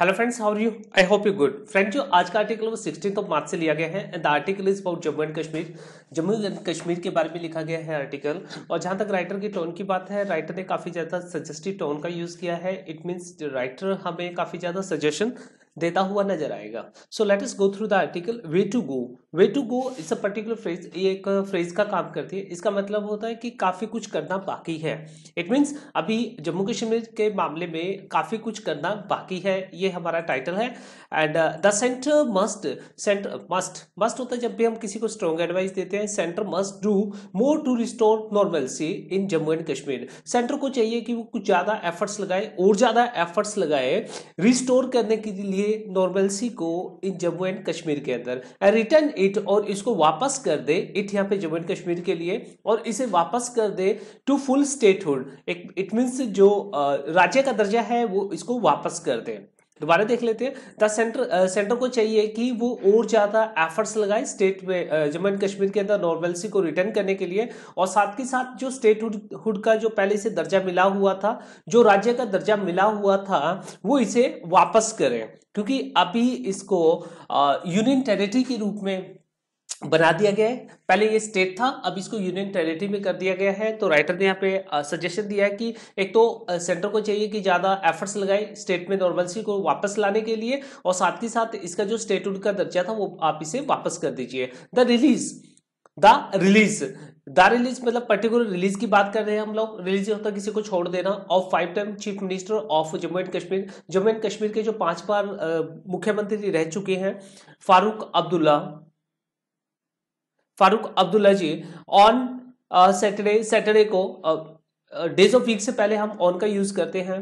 Hello friends how you I hope you good friend जो आज का आर्टिकल वो सिक्सटीन ऑफ मार्च से लिया गया है and the article is about Jammu and Kashmir Jammu and Kashmir के बारे में लिखा गया है आर्टिकल और जहां तक राइटर की टोन की बात है राइटर ने काफ़ी ज़्यादा सजेस्टिव टोन का यूज़ किया है इट मीन्स राइटर हमें काफ़ी ज़्यादा सजेशन देता हुआ नजर आएगा so let us go through the article way to go way to go is particular phrase ये एक फ्रेज का काम करती है इसका मतलब होता है कि काफ़ी कुछ करना बाकी है इट मीन्स अभी जम्मू कश्मीर के मामले में काफ़ी कुछ करना बाकी है ये हमारा टाइटल है and the centre must centre must must होता है जब भी हम किसी को स्ट्रॉन्ग एडवाइस देते हैं centre must do more to restore सी in Jammu and Kashmir centre को चाहिए कि वो कुछ ज़्यादा एफर्ट्स लगाए और ज़्यादा एफर्ट्स लगाए रिस्टोर करने के लिए नॉर्मलसी को इन जम्मू एंड कश्मीर के अंदर रिटर्न इट और इसको वापस कर दे इट यहाँ पे जम्मू एंड कश्मीर के लिए और इसे वापस कर दे to full statehood it means जो राज्य का दर्जा है वो इसको वापस कर दे दोबारा देख लेते हैं सेंटर सेंटर को चाहिए कि वो और ज़्यादा एफर्ट्स लगाए स्टेट में जम्मू एंड कश्मीर के अंदर नॉर्मलसी को रिटर्न करने के लिए और साथ के साथ जो स्टेट हुड का जो पहले से दर्जा मिला हुआ था जो राज्य का दर्जा मिला हुआ था वो इसे वापस करें क्योंकि अभी इसको यूनियन टेरिटरी के रूप में बना दिया गया है पहले ये स्टेट था अब इसको यूनियन टेरिटरी में कर दिया गया है तो राइटर ने यहाँ पे सजेशन दिया है कि एक तो सेंटर को चाहिए कि ज़्यादा एफर्ट्स लगाए स्टेट में नॉर्मलसी को वापस लाने के लिए और साथ ही साथ इसका जो स्टेट का दर्जा था वो आप इसे वापस कर दीजिए the release the release the release मतलब पर्टिकुलर रिलीज की बात कर रहे हैं हम लोग रिलीज होता है किसी को छोड़ देना of five time chief minister of Jammu and Kashmir Jammu and Kashmir के जो पांच बार मुख्यमंत्री रह चुके हैं Farooq Abdullah Farooq Abdullah ji on Saturday Saturday को डेज ऑफ वीक से पहले हम ऑन का यूज करते हैं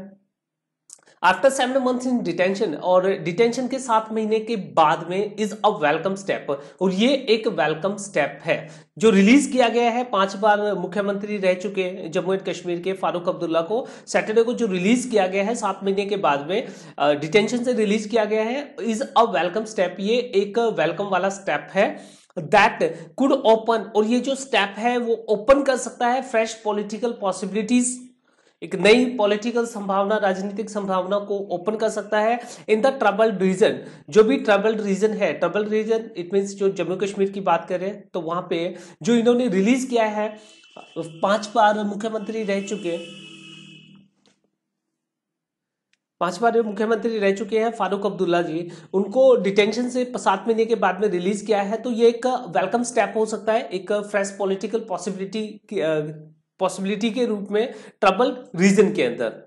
after seven month in detention और डिटेंशन के सात महीने के बाद में इज अ वेलकम स्टेप और ये एक वेलकम स्टेप है जो रिलीज किया गया है पांच बार मुख्यमंत्री रह चुके हैं जम्मू एंड कश्मीर के फारूक अब्दुल्ला को सैटरडे को जो रिलीज किया गया है सात महीने के बाद में डिटेंशन uh, से रिलीज किया गया है इज अ वेलकम स्टेप ये एक वेलकम वाला स्टेप है दैट कुड ओपन और ये जो स्टेप है वो ओपन कर सकता है फ्रेश पॉलिटिकल पॉसिबिलिटीज एक नई पॉलिटिकल संभावना राजनीतिक संभावना को ओपन कर सकता है इन द ट्रबल्ड रीजन जो भी ट्रबल्ड रीजन है ट्रबल्ड रीजन इट मीन जो जम्मू कश्मीर की बात करें तो वहां पे जो इन्होंने रिलीज किया है पांच बार मुख्यमंत्री रह चुके पांच बार मुख्यमंत्री रह चुके हैं फारूक अब्दुल्ला जी उनको डिटेंशन से सात महीने के बाद में रिलीज किया है तो ये एक वेलकम स्टेप हो सकता है एक फ्रेश पॉलिटिकल पॉसिबिलिटी पॉसिबिलिटी के रूप में ट्रबल रीजन के अंदर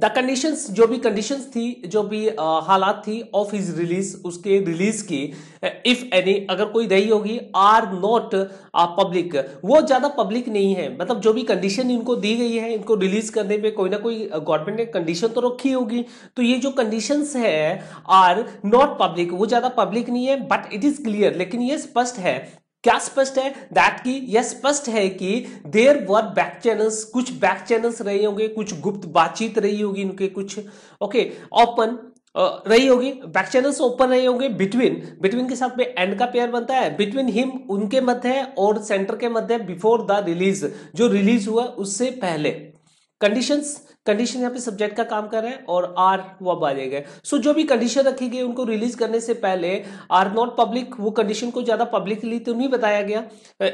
द कंडीशन जो भी कंडीशन थी जो भी हालात थी ऑफ हिज रिलीज उसके रिलीज की इफ एनी अगर कोई रही होगी आर नॉट पब्लिक वो ज्यादा पब्लिक नहीं है मतलब जो भी कंडीशन इनको दी गई है इनको रिलीज करने पे कोई ना कोई गवर्नमेंट ने कंडीशन तो रखी होगी तो ये जो कंडीशन है आर नॉट पब्लिक वो ज्यादा पब्लिक नहीं है बट इट इज क्लियर लेकिन ये स्पष्ट है क्या स्पष्ट है दैट की यह स्पष्ट है कि देर वर बैक चैनल्स कुछ बैक चैनल्स रहे होंगे कुछ गुप्त बातचीत रही होगी इनके कुछ ओके ओपन रही होगी बैक चैनल्स ओपन रहे होंगे बिटवीन बिटवीन के साथ में एंड का पेयर बनता है बिटवीन हिम उनके मध्य और सेंटर के मध्य बिफोर द रिलीज जो रिलीज हुआ उससे पहले कंडीशंस कंडीशन यहाँ पे सब्जेक्ट का काम कर रहे हैं और आर वो आ जाएगा सो जो भी कंडीशन रखी गई उनको रिलीज करने से पहले आर नॉट पब्लिक वो कंडीशन को ज्यादा पब्लिकली तो नहीं बताया गया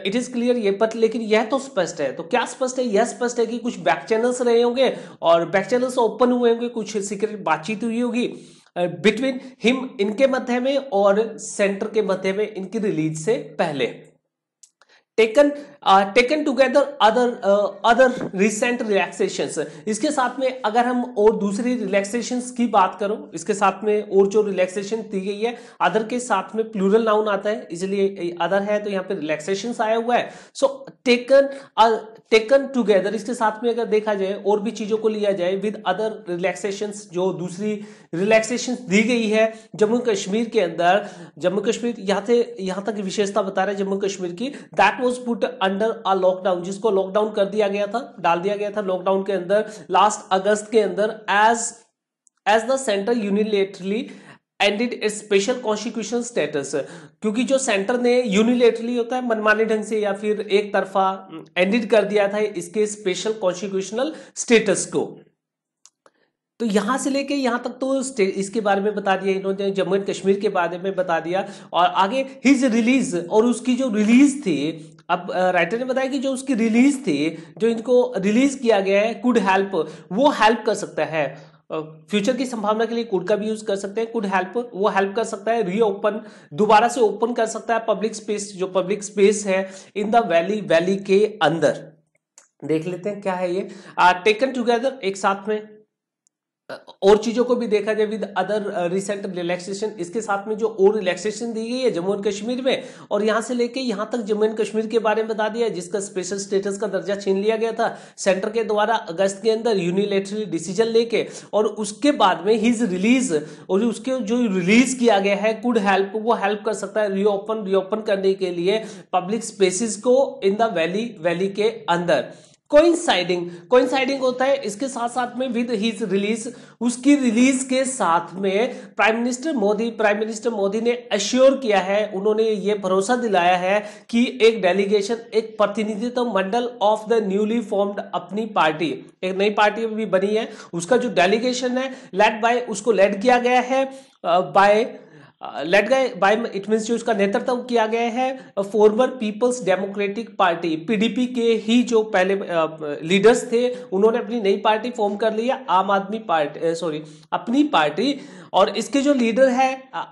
इट इज क्लियर ये पर लेकिन यह तो स्पष्ट है तो क्या स्पष्ट है यह स्पष्ट है कि कुछ बैक चैनल्स रहे होंगे और बैक चैनल्स ओपन हुए होंगे कुछ सीक्रेट बातचीत हुई होगी बिटवीन uh, हिम इनके मध्य में और सेंटर के मध्य में इनकी रिलीज से पहले taken taken together other other recent relaxations इसके साथ में अगर हम और दूसरी रिलैक्सेशंस की बात करो इसके साथ में और जो रिलैक्सेशन दी गई है अदर के साथ में प्लूरल नाउन आता है इसलिए अदर है तो यहाँ पे रिलैक्सेशंस आया हुआ है सो टेकन टेकन टूगेदर इसके साथ में अगर देखा जाए और भी चीजों को लिया जाए विद अदर रिलैक्सेशन जो दूसरी रिलैक्सेशन दी गई है जम्मू कश्मीर के अंदर जम्मू कश्मीर यहाँ से यहाँ तक विशेषता बता रहे हैं जम्मू कश्मीर की that was put under a lockdown जिसको लॉकडाउन कर दिया गया था डाल दिया गया था लॉकडाउन के अंदर लास्ट अगस्त के अंदर as as the centre unilaterally and in special constitution status क्योंकि जो सेंटर ने यूनिलेटरली होता है मनमाने ढंग से या फिर एक तरफा एंडेड हम्म, कर दिया था इसके स्पेशल कॉन्स्टिट्यूशनल स्टेटस को तो यहां से लेके यहां तक तो इसके बारे में बता दिया इन्होंने जम्मू एंड कश्मीर के बारे में बता दिया और आगे हिज रिलीज और उसकी जो रिलीज थी अब राइटर ने बताया कि जो उसकी रिलीज थी जो इनको रिलीज किया गया है कुड हेल्प वो हेल्प कर सकता है फ्यूचर की संभावना के लिए कुड का भी यूज कर सकते हैं कुड हेल्प वो हेल्प कर सकता है रीओपन दोबारा से ओपन कर सकता है पब्लिक स्पेस जो पब्लिक स्पेस है इन द वैली वैली के अंदर देख लेते हैं क्या है ये टेकन टुगेदर एक साथ में और चीजों को भी देखा जाए विद अदर रिसेंट रिलैक्सेशन इसके साथ में जो और रिलैक्सेशन दी गई है जम्मू एंड कश्मीर में और यहां से लेके यहां तक जम्मू एंड कश्मीर के बारे में बता दिया जिसका स्पेशल स्टेटस का दर्जा छीन लिया गया था सेंटर के द्वारा अगस्त के अंदर यूनिलेटरी डिसीजन लेके और उसके बाद में हिज रिलीज और उसके जो रिलीज किया गया है कुड हेल्प वो हेल्प कर सकता है रीओपन रीओपन करने के लिए पब्लिक स्पेसिस को इन द वैली वैली के अंदर कोइंसाइडिंग कोइंसाइडिंग होता है इसके साथ साथ में विद हिज रिलीज उसकी रिलीज के साथ में prime minister Modi prime minister Modi ने अश्योर किया है उन्होंने ये भरोसा दिलाया है कि एक डेलीगेशन एक प्रतिनिधित्व मंडल of the newly formed Apni Party एक नई पार्टी भी बनी है उसका जो डेलीगेशन है लेड बाय उसको लेड किया गया है बाय uh, लेट गए बाय इट मीन जो उसका नेतृत्व किया गया है former Peoples Democratic Party PDP के ही जो पहले लीडर्स uh, थे उन्होंने अपनी नई पार्टी फॉर्म कर ली है Aam Aadmi Party sorry uh, Apni Party और इसके जो लीडर है uh,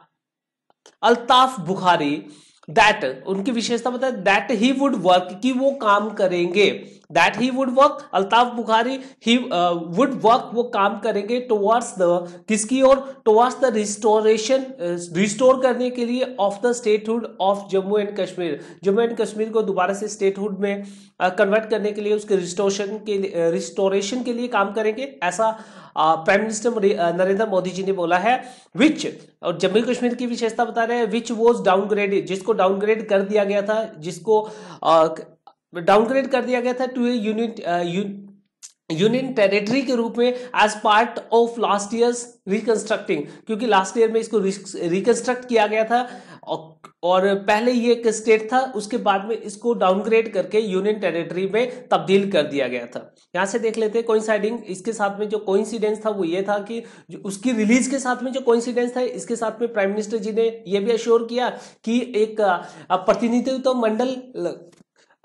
अल्ताफ बुखारी दैट उनकी विशेषता बताए दैट ही वुड वर्क कि वो काम करेंगे that he would work Altaf Bukhari he would work वो काम करेंगे टुवर्ड्स द किसकी ओर टुवर्ड्स द रिस्टोरेशन रिस्टोर करने के लिए of the statehood of Jammu and Kashmir Jammu and Kashmir को दोबारा से स्टेटहुड में कन्वर्ट uh, करने के लिए उसके रिस्टोरेशन के लिए रिस्टोरेशन uh, के लिए काम करेंगे ऐसा prime uh, minister uh, Narendra Modi ji ने बोला है विच और जम्मू कश्मीर की विशेषता बता रहे हैं विच वॉज डाउनग्रेडेड जिसको डाउनग्रेड कर दिया गया था जिसको uh, डाउनग्रेड कर दिया गया था to a unit union territory के रूप में as part of last year reconstructing क्योंकि लास्ट ईयर में इसको रिकंस्ट्रक्ट किया गया था और पहले ये एक स्टेट था उसके बाद में इसको डाउनग्रेड करके यूनियन टेरिटरी में तब्दील कर दिया गया था यहां से देख लेते हैं इसके साथ में जो कोइंसिडेंस था वो ये था कि उसकी रिलीज के साथ में जो कोइंसिडेंस था इसके साथ में प्राइम मिनिस्टर जी ने यह भी अश्योर किया कि एक uh, प्रतिनिधित्व तो मंडल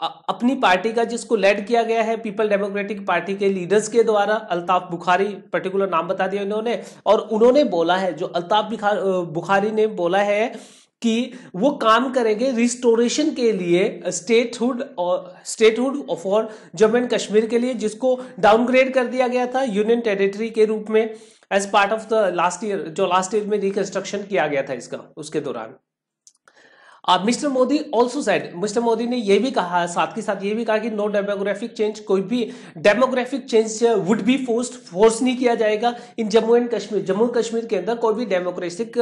अपनी पार्टी का जिसको लेड किया गया है पीपल डेमोक्रेटिक पार्टी के लीडर्स के द्वारा अल्ताफ बुखारी पर्टिकुलर नाम बता दिया उन्होंने और उन्होंने बोला है जो अल्ताफ बुखारी ने बोला है कि वो काम करेंगे रिस्टोरेशन के लिए स्टेटहुड और statehood for Jammu and Kashmir के लिए जिसको डाउनग्रेड कर दिया गया था यूनियन टेरिटरी के रूप में as part of the last year जो लास्ट ईयर में रिकंस्ट्रक्शन किया गया था इसका उसके दौरान अब mister Modi also side mister Modi ने यह भी कहा साथ के साथ ये भी कहा कि नो डेमोग्राफिक चेंज कोई भी demographic change would be force force नहीं किया जाएगा इन जम्मू एंड कश्मीर जम्मू कश्मीर के अंदर कोई भी डेमोक्रेटिक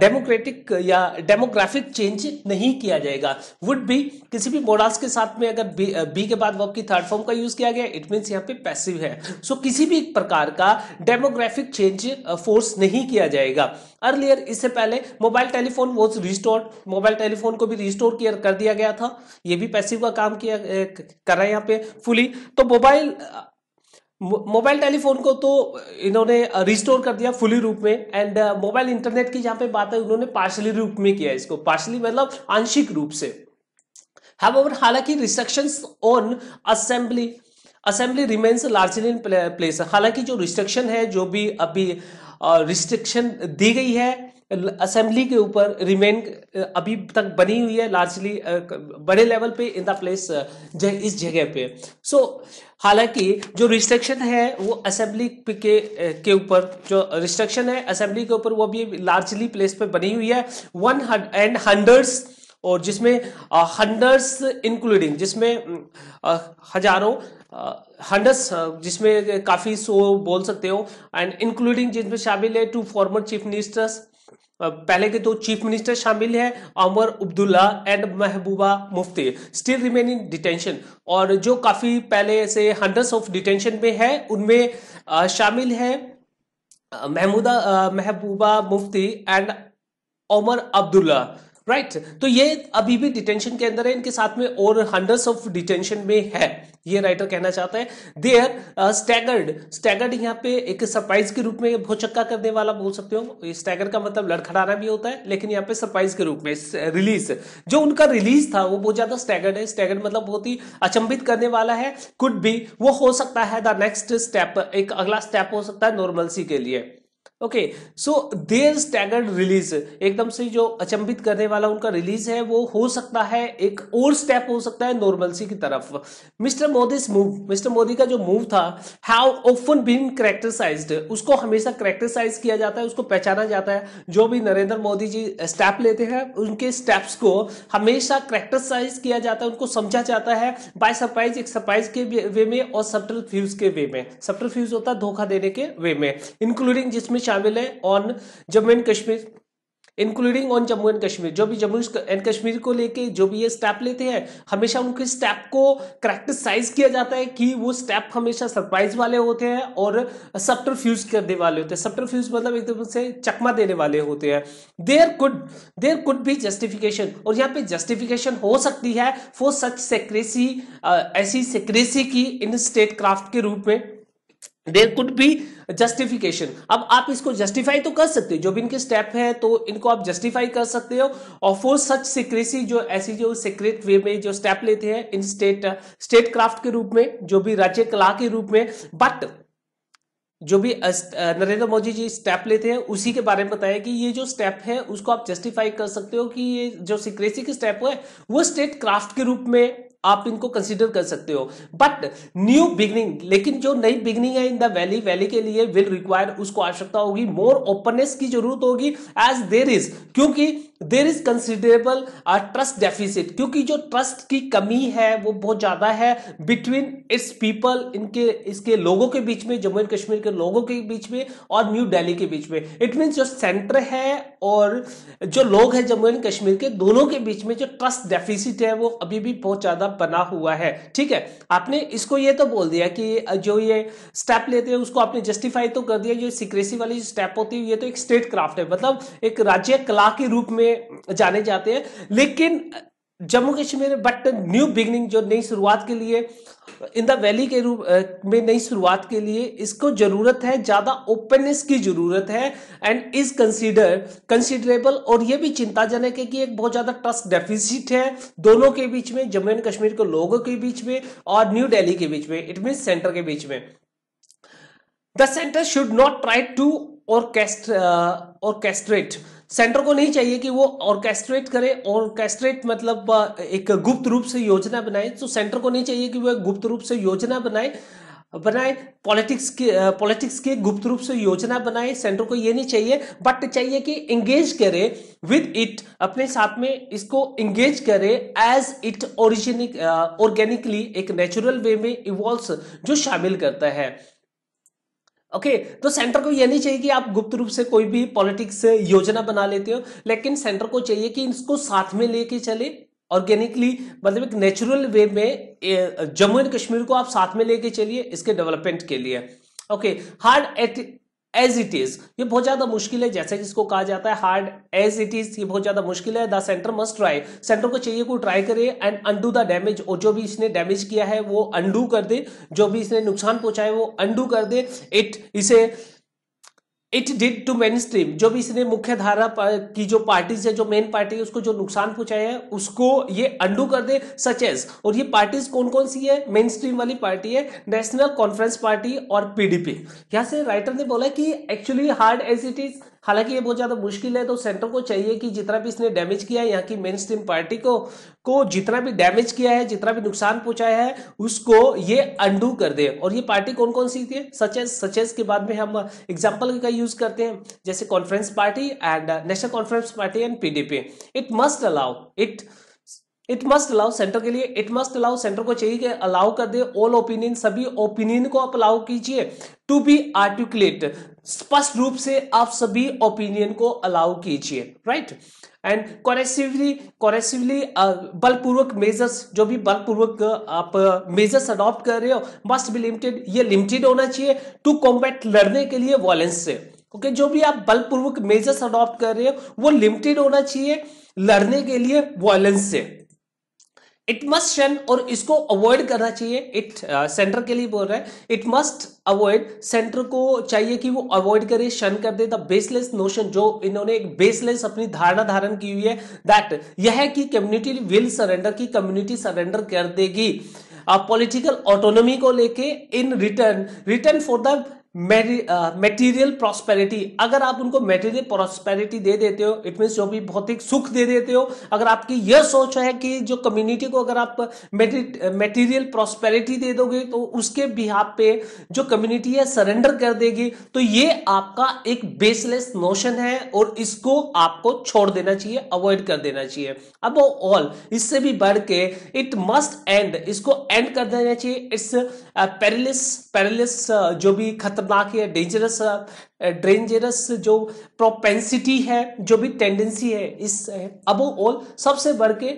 डेमोक्रेटिक uh, या डेमोग्राफिक चेंज नहीं किया जाएगा वुड बी किसी भी मोडास के साथ में अगर बी, बी uh, के बाद वर्ब की थर्ड फॉर्म का यूज किया गया इट मीन्स यहाँ पे पैसिव है सो so, किसी भी प्रकार का डेमोग्राफिक चेंज फोर्स नहीं किया जाएगा अर्लियर इससे पहले mobile telephone was restore mobile telephone को भी रिस्टोर किया कर दिया गया था ये भी पैसिव का काम किया कर रहा है यहाँ पे फुली तो मोबाइल मोबाइल टेलीफोन को तो इन्होंने रिस्टोर कर दिया फुली रूप में एंड मोबाइल इंटरनेट की जहाँ पे बात है उन्होंने पार्शली रूप में किया इसको पार्शली मतलब आंशिक रूप से हैव ओवर हालांकि restrictions on assembly assembly remains largely in place हालांकि जो रिस्ट्रिक्शन है जो भी अभी रिस्ट्रिक्शन दी गई है असेंबली के ऊपर रिमेन अभी तक बनी हुई है लार्जली बड़े लेवल पे इन द प्लेस इस जगह पे सो so, हालांकि जो रिस्ट्रिक्शन है वो असेंबली के के ऊपर जो रिस्ट्रिक्शन है असेंबली के ऊपर वो अभी लार्जली प्लेस पे बनी हुई है वन एंड हंड्रेड्स और जिसमें हंड्रेड्स इंक्लूडिंग जिसमें हजारों हंडस जिसमें काफ़ी सो बोल सकते हो एंड इंक्लूडिंग जिसमें शामिल है टू फॉर्मर चीफ मिनिस्टर्स पहले के दो चीफ मिनिस्टर शामिल हैं Omar Abdullah and Mehbooba Mufti still remain in detention और जो काफ़ी पहले से हंड्रेड्स ऑफ डिटेंशन में है उनमें शामिल है Mahmooda Mehbooba Mufti and Omar Abdullah right right. तो ये अभी भी डिटेंशन के अंदर है इनके साथ में और हंड्रेड ऑफ डिटेंशन में है ये राइटर कहना चाहता है देयर स्टैगर्ड स्टैगर्ड यहाँ पे एक सरप्राइज के रूप में भोचक्का करने वाला बोल सकते हो स्टैगर का मतलब लड़खड़ाना भी होता है लेकिन यहाँ पे सरप्राइज के रूप में रिलीज uh, जो उनका रिलीज था वो बहुत ज्यादा स्टैगर्ड है स्टैगर्ड मतलब बहुत ही अचंभित करने वाला है कुड भी वो हो सकता है द नेक्स्ट स्टेप एक अगला स्टेप हो सकता है नॉर्मलसी के लिए okay so there staggered release एकदम से जो अचंभित करने वाला उनका रिलीज है वो हो सकता है एक और स्टेप हो सकता है नॉर्मलसी की तरफ mister Modi move mister Modi का जो मूव था हैव ऑफन बीन करेक्टरसाइज उसको हमेशा करेक्टरसाइज किया जाता है उसको पहचाना जाता है जो भी नरेंद्र मोदी जी स्टेप लेते हैं उनके स्टेप्स को हमेशा करेक्टरसाइज किया जाता है उनको समझा जाता है बाय सरप्राइज एक सरप्राइज के वे में और सप्टल फ्यूज के वे में सप्टल फ्यूज होता है धोखा देने के वे में इंक्लूडिंग जिसमें शामिल है on Jammu and Kashmir including on Jammu and Kashmir जो भी जम्मू एंड कश्मीर को लेके जो भी ये स्टेप लेते हैं हमेशा उनके स्टेप को करेक्टिसाइज किया जाता है कि वो स्टेप हमेशा सरप्राइज वाले होते हैं और सप्टर फ्यूज करने वाले होते हैं सप्टर फ्यूज मतलब एकदम से चकमा देने वाले होते हैं देयर कुड देयर कुड भी जस्टिफिकेशन और यहाँ पे जस्टिफिकेशन हो सकती है फॉर सच सेक्रेसी ऐसी सेक्रेसी की इन स्टेट क्राफ्ट के रूप में देर कुड भी जस्टिफिकेशन अब आप इसको जस्टिफाई तो कर सकते हो जो भी इनके स्टेप है तो इनको आप जस्टिफाई कर सकते हो और फोर सच सिक्रेसी जो ऐसी जो सीक्रेट वे में जो स्टेप लेते हैं इन स्टेट स्टेट क्राफ्ट के रूप में जो भी राज्य कला के रूप में बट जो भी नरेंद्र मोदी जी स्टेप लेते हैं उसी के बारे में बताया कि ये जो स्टेप है उसको आप जस्टिफाई कर सकते हो कि ये जो सिक्रेसी के स्टेप है वो स्टेट क्राफ्ट के रूप में आप इनको कंसीडर कर सकते हो बट न्यू बिगनिंग लेकिन जो नई बिगनिंग है इन द वैली वैली के लिए विल रिक्वायर उसको आवश्यकता होगी मोर ओपननेस की जरूरत होगी एज देर इज क्योंकि there is considerable trust deficit क्योंकि जो ट्रस्ट की कमी है वो बहुत ज्यादा है बिटवीन इट्स पीपल इनके इसके लोगों के बीच में जम्मू एंड कश्मीर के लोगों के बीच में और न्यू दिल्ली के बीच में इट मीन्स जो सेंटर है और जो लोग हैं जम्मू एंड कश्मीर के दोनों के बीच में जो ट्रस्ट डेफिसिट है वो अभी भी बहुत ज्यादा बना हुआ है ठीक है आपने इसको ये तो बोल दिया कि जो ये स्टेप लेते हैं उसको आपने जस्टिफाई तो कर दिया जो सिक्रेसी वाली स्टेप होती है ये तो एक स्टेट क्राफ्ट है मतलब एक राज्य कला के रूप में में जाने जाते हैं लेकिन Jammu Kashmir but new beginning जो नई शुरुआत के लिए इन द वैली के रूप में नई शुरुआत के लिए इसको जरूरत है ज्यादा ओपननेस की जरूरत है एंड इज कंसीडर कंसिडरेबल और यह भी चिंताजनक है कि एक बहुत ज्यादा ट्रस्ट डेफिसिट है दोनों के बीच में जम्मू एंड कश्मीर के लोगों के बीच में और न्यू डेली के बीच में इट मीन सेंटर के बीच में the centre should not try to orchestrate uh, centre को नहीं चाहिए कि वो ऑर्केस्ट्रेट करे ऑर्केस्ट्रेट मतलब एक गुप्त रूप से योजना बनाए तो सेंटर को नहीं चाहिए कि वह गुप्त रूप से योजना बनाए बनाए पॉलिटिक्स के पॉलिटिक्स के गुप्त रूप से योजना बनाए सेंटर को ये नहीं चाहिए बट चाहिए कि एंगेज करे विद इट अपने साथ में इसको एंगेज करे एज इट ओरिजिनिक ऑर्गेनिकली एक नेचुरल वे में इवॉल्व जो शामिल करता है ओके okay, तो सेंटर को यह नहीं चाहिए कि आप गुप्त रूप से कोई भी पॉलिटिक्स योजना बना लेते हो लेकिन सेंटर को चाहिए कि इसको साथ में लेके चले ऑर्गेनिकली मतलब एक नेचुरल वे में जम्मू एंड कश्मीर को आप साथ में लेके चलिए इसके डेवलपमेंट के लिए okay hard as it is ये बहुत ज्यादा मुश्किल है जैसे जिसको कहा जाता है हार्ड एज इट इज ये बहुत ज्यादा मुश्किल है the centre must try centre को चाहिए को ट्राई करे एंड अंडू द डैमेज और जो भी इसने डैमेज किया है वो अंडू कर दे जो भी इसने नुकसान पहुंचाए वो अंडू कर दे इट इसे it did to mainstream जो भी इसने मुख्य धारा की जो पार्टीज है जो मेन पार्टी है उसको जो नुकसान पहुंचाया है उसको ये अंडू कर दे सच एज और ये पार्टीज कौन कौन सी है मेन स्ट्रीम वाली पार्टी है नेशनल कॉन्फ्रेंस पार्टी और पीडीपी यहां से राइटर ने बोला कि actually hard as it is हालांकि ये बहुत ज़्यादा मुश्किल है तो सेंटर को चाहिए कि जितना भी इसने डैमेज किया है यहाँ की मेन स्ट्रीम पार्टी को को जितना भी डैमेज किया है जितना भी नुकसान पहुंचाया है उसको ये अंडू कर दे और ये पार्टी कौन कौन सी थी सचेस सचेस के बाद में हम एग्जाम्पल का यूज करते हैं जैसे conference party and National Conference party and PDP it must allow it it must allow centre के लिए इट मस्ट अलाउ सेंटर को चाहिए कि अलाउ कर दे ऑल ओपिनियन सभी ओपिनियन को आप अलाउ कीजिए टू बी आर्टिकुलेट स्पष्ट रूप से आप सभी ओपिनियन को अलाउ कीजिए राइट एंड कॉरेसिवली कॉरेसिवली बलपूर्वक मेजर्स जो भी बलपूर्वक uh, आप मेजर्स uh, अडॉप्ट कर रहे हो मस्ट बी लिमिटेड ये लिमिटेड होना चाहिए टू कॉम्बैट लड़ने के लिए वॉलेंस से ओके okay, जो भी आप बलपूर्वक मेजर्स अडॉप्ट कर रहे हो वो लिमिटेड होना चाहिए लड़ने के लिए वॉयलेंस से इट मस्ट शन और इसको अवॉइड करना चाहिए इट सेंटर uh, के लिए बोल रहा है इट मस्ट अवॉइड सेंटर को चाहिए कि वो अवॉइड करे शन कर दे द बेसलेस नोशन जो इन्होंने एक बेसलेस अपनी धारणा धारण की हुई है दैट यह है कि कम्युनिटी विल सरेंडर की कम्युनिटी सरेंडर कर देगी पॉलिटिकल ऑटोनोमी को लेके in return return for the material prosperity अगर आप उनको मेटीरियल प्रॉस्पेरिटी दे देते हो इट मीन्स जो भी भौतिक सुख दे देते हो अगर आपकी यह सोच है कि जो कम्युनिटी को अगर आप मेटीरियल प्रॉस्पेरिटी दे दोगे तो उसके बिहाब पे जो कम्युनिटी है सरेंडर कर देगी तो ये आपका एक बेसलेस नोशन है और इसको आपको छोड़ देना चाहिए अवॉइड कर देना चाहिए अब ऑल इससे भी बढ़ के इट मस्ट एंड इसको एंड कर देना चाहिए इट्स पेरलिस पेरिलिस जो भी खतरा खतरनाक या डेंजरस डेंजरस जो प्रोपेंसिटी है जो भी टेंडेंसी है इस अबो ऑल सबसे बढ़ के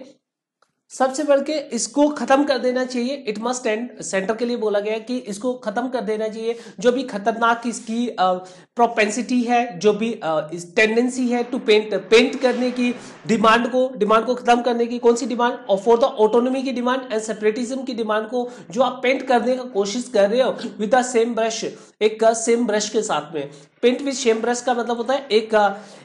सबसे बढ़ के इसको खत्म कर देना चाहिए इट मस्ट एंड सेंटर के लिए बोला गया कि इसको खत्म कर देना चाहिए जो भी खतरनाक इसकी प्रोपेंसिटी है जो भी टेंडेंसी है टू पेंट पेंट करने की डिमांड को डिमांड को खत्म करने की कौन सी डिमांड और फॉर द ऑटोनोमी की डिमांड एंड सेपरेटिज्म की डिमांड को जो आप पेंट करने का कोशिश कर रहे हो विद द सेम ब्रश एक सेम ब्रश के साथ में पेंट विद सेम ब्रश का मतलब होता है एक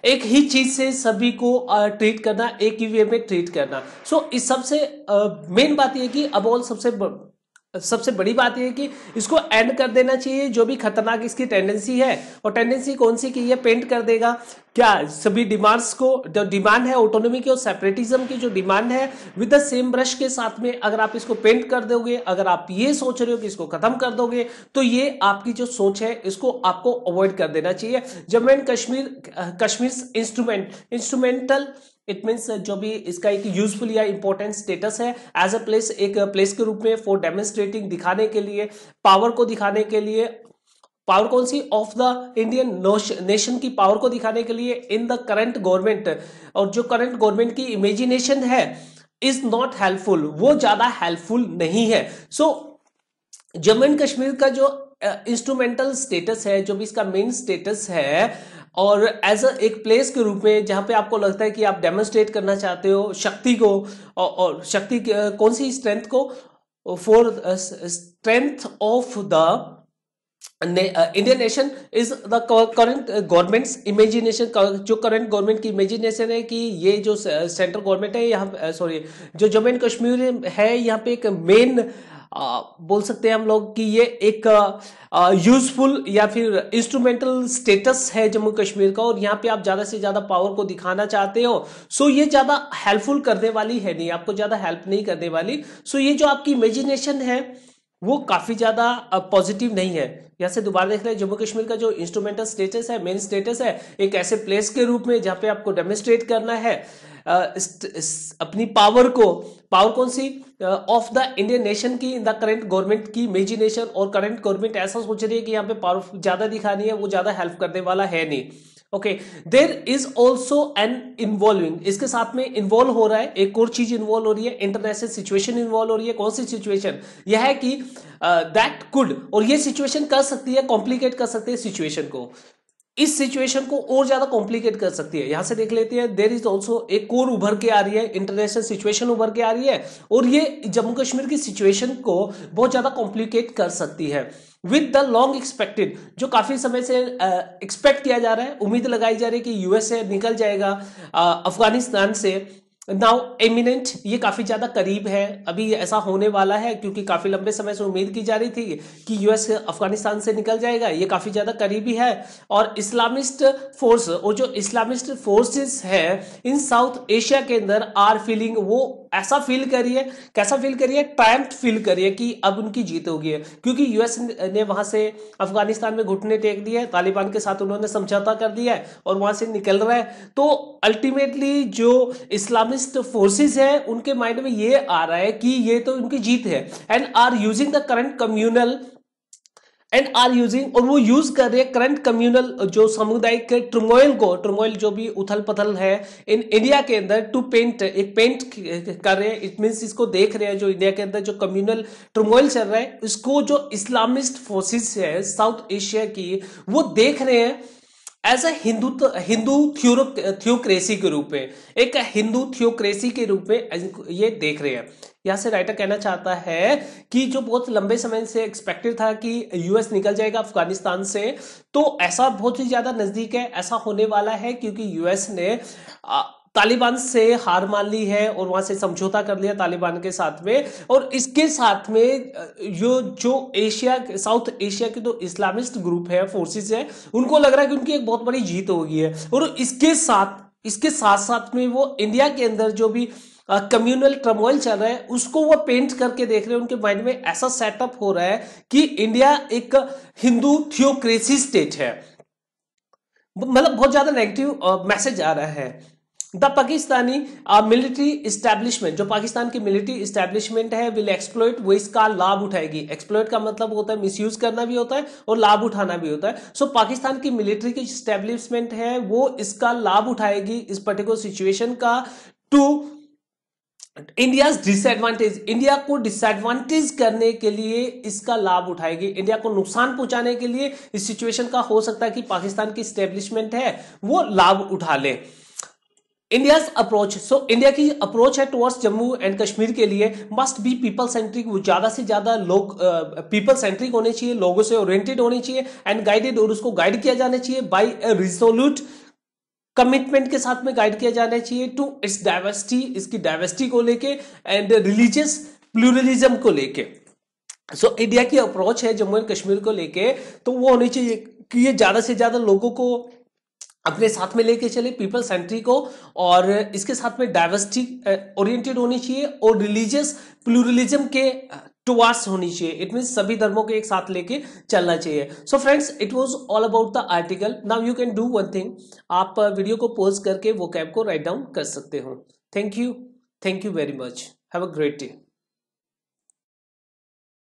एक ही चीज से सभी को ट्रीट करना एक ही वे में ट्रीट करना सो so, इस सब सबसे मेन बात यह कि अबोल सबसे सबसे बड़ी बात यह कि इसको एंड कर देना चाहिए जो भी खतरनाक इसकी टेंडेंसी है और टेंडेंसी कौन सी की है पेंट कर देगा क्या सभी डिमांड्स को जो डिमांड है ऑटोनोमी की और सेपरेटिज्म की जो डिमांड है विद द सेम ब्रश के साथ में अगर आप इसको पेंट कर दोगे अगर आप ये सोच रहे हो कि इसको खत्म कर दोगे तो ये आपकी जो सोच है इसको आपको अवॉइड कर देना चाहिए Jammu and Kashmir Kashmir instrument instrumental it means जो भी इसका एक यूजफुल या इंपॉर्टेंट स्टेटस है एज अ प्लेस एक प्लेस के रूप में फॉर डेमोन्स्ट्रेटिंग दिखाने के लिए पावर को दिखाने के लिए पावर कौन सी ऑफ द इंडियन नेशन की पावर को दिखाने के लिए इन द करंट गवर्नमेंट और जो करंट गवर्नमेंट की इमेजिनेशन है इज नॉट हेल्पफुल वो ज्यादा हेल्पफुल नहीं है सो जम्मू एंड कश्मीर का जो इंस्ट्रूमेंटल uh, स्टेटस है जो भी इसका मेन स्टेटस है और एज अ एक प्लेस के रूप में जहां पे आपको लगता है कि आप डेमोन्स्ट्रेट करना चाहते हो शक्ति को और, और शक्ति uh, कौन सी स्ट्रेंथ को for strength of the Indian nation is the current government's imagination जो करंट गवर्नमेंट की इमेजिनेशन है कि ये जो सेंट्रल गवर्नमेंट है यहाँ सॉरी uh, जो जम्मू एंड कश्मीर है यहाँ पे एक मेन uh, बोल सकते हैं हम लोग कि ये एक यूजफुल uh, या फिर इंस्ट्रूमेंटल स्टेटस है जम्मू कश्मीर का और यहाँ पे आप ज़्यादा से ज़्यादा पावर को दिखाना चाहते हो सो ये ज़्यादा हेल्पफुल करने वाली है नहीं आपको ज़्यादा हेल्प नहीं करने वाली सो ये जो आपकी इमेजिनेशन है वो काफ़ी ज़्यादा पॉजिटिव नहीं है यहाँ से दोबारा देख रहे हैं जम्मू कश्मीर का जो इंस्ट्रूमेंटल स्टेटस है मेन स्टेटस है एक ऐसे प्लेस के रूप में जहाँ पे आपको डेमोस्ट्रेट करना है अपनी पावर को पावर कौन सी ऑफ द इंडियन नेशन की इन द करेंट गवर्नमेंट की इमेजिनेशन और करेंट गवर्नमेंट ऐसा सोच रही है कि यहाँ पे पावर ज़्यादा दिखानी है वो ज़्यादा हेल्प करने वाला है नहीं okay there is also an involving इसके साथ में इन्वॉल्व हो रहा है एक और चीज इन्वॉल्व हो रही है इंटरनेशनल सिचुएशन इन्वॉल्व हो रही है कौन सी सिचुएशन यह है कि दैट uh, कुड और ये सिचुएशन कर सकती है कॉम्प्लीकेट कर सकती है सिचुएशन को इस सिचुएशन को और ज्यादा कॉम्प्लिकेट कर सकती है यहां से देख लेते हैं देर इज ऑल्सो एक कोर उभर के आ रही है इंटरनेशनल सिचुएशन उभर के आ रही है और ये जम्मू कश्मीर की सिचुएशन को बहुत ज्यादा कॉम्प्लिकेट कर सकती है विद द लॉन्ग एक्सपेक्टेड जो काफी समय से एक्सपेक्ट किया जा रहा है उम्मीद लगाई जा रही है कि यूएसए निकल जाएगा अफगानिस्तान से नाउ एमिनेंट ये काफी ज्यादा करीब है अभी ऐसा होने वाला है क्योंकि काफी लंबे समय से उम्मीद की जा रही थी कि यूएस अफगानिस्तान से निकल जाएगा ये काफी ज्यादा करीबी है और इस्लामिस्ट फोर्स और जो इस्लामिस्ट फोर्सेस है इन साउथ एशिया के अंदर आर फीलिंग वो ऐसा फील करिए कैसा फील करिए ट्रायम्फ फील करिए कि अब उनकी जीत होगी क्योंकि यूएस ने वहां से अफगानिस्तान में घुटने टेक दिए तालिबान के साथ उन्होंने समझौता कर दिया है और वहां से निकल रहा है तो अल्टीमेटली जो इस्लामिस्ट फोर्सेस है उनके माइंड में ये आ रहा है कि ये तो उनकी जीत है and are using the current communal and are using और वो यूज कर रहे हैं करंट कम्युनल जो सामुदायिक ट्रमोइल को ट्रमोइल जो भी उथल पथल है इन इंडिया के अंदर टू पेंट एक पेंट कर रहे हैं इट मीन्स इसको देख रहे हैं जो इंडिया के अंदर जो कम्युनल ट्रमोइल चल रहा है उसको जो इस्लामिस्ट फोर्सेस है साउथ एशिया की वो देख रहे हैं एज ए हिंदू हिंदू थ्योरो थियोक्रेसी के रूप में एक हिंदू थियोक्रेसी के रूप में ये देख रहे हैं यहां से राइटर कहना चाहता है कि जो बहुत लंबे समय से एक्सपेक्टेड था कि यूएस निकल जाएगा अफगानिस्तान से तो ऐसा बहुत ही ज्यादा नजदीक है ऐसा होने वाला है क्योंकि यूएस ने आ, तालिबान से हार मान ली है और वहां से समझौता कर लिया तालिबान के साथ में और इसके साथ में यो जो एशिया साउथ एशिया के जो तो इस्लामिस्ट ग्रुप है फोर्सेस है उनको लग रहा है कि उनकी एक बहुत बड़ी जीत होगी है और इसके साथ इसके साथ साथ में वो इंडिया के अंदर जो भी कम्युनल ट्रमोइल चल रहा है उसको वो पेंट करके देख रहे हैं उनके माइंड में ऐसा सेटअप हो रहा है कि इंडिया एक हिंदू थियोक्रेसी स्टेट है मतलब बहुत ज्यादा नेगेटिव मैसेज आ रहा है द पाकिस्तानी मिलिट्री इस्टेब्लिशमेंट जो पाकिस्तान की मिलिट्री इस्टेब्लिशमेंट है विल एक्सप्लोइट वो इसका लाभ उठाएगी एक्सप्लोइट का मतलब होता है मिसयूज करना भी होता है और लाभ उठाना भी होता है सो so, पाकिस्तान की मिलिट्री की इस्टेब्लिशमेंट है वो इसका लाभ उठाएगी इस पर्टिकुलर सिचुएशन का टू इंडिया डिसएडवांटेज इंडिया को डिसएडवांटेज करने के लिए इसका लाभ उठाएगी इंडिया को नुकसान पहुंचाने के लिए इस सिचुएशन का हो सकता है कि पाकिस्तान की स्टेब्लिशमेंट है वो लाभ उठा ले इंडिया अप्रोच सो इंडिया की अप्रोच है टुवर्ड्स जम्मू एंड कश्मीर के लिए मस्ट बी पीपल सेंट्रिक वो ज्यादा से ज्यादा लोग पीपल सेंट्रिक होने चाहिए लोगों से ओरिएंटेड होने चाहिए एंड गाइडेड और उसको गाइड किया जाना चाहिए बाय ए रिजोल्यूट कमिटमेंट के साथ में गाइड किया जाना चाहिए टू इट्स डायवर्सिटी इसकी डायवर्सिटी को लेके एंड रिलीजियस प्लूरलिज्म को लेके सो so, इंडिया की अप्रोच है जम्मू एंड कश्मीर को लेके तो वो होनी चाहिए कि ये ज्यादा से ज्यादा लोगों को अपने साथ में लेके चले पीपल सेंट्री को और इसके साथ में डाइवर्सिटी ओरिएंटेड होनी चाहिए और रिलीजियस प्लूरलिज्म के टूवार्स होनी चाहिए इट मीन सभी धर्मों को एक साथ लेके चलना चाहिए so friends it was all about the article now you can do one thing आप वीडियो को पोज करके वो कैब को राइट डाउन कर सकते हो thank you thank you very much have a great day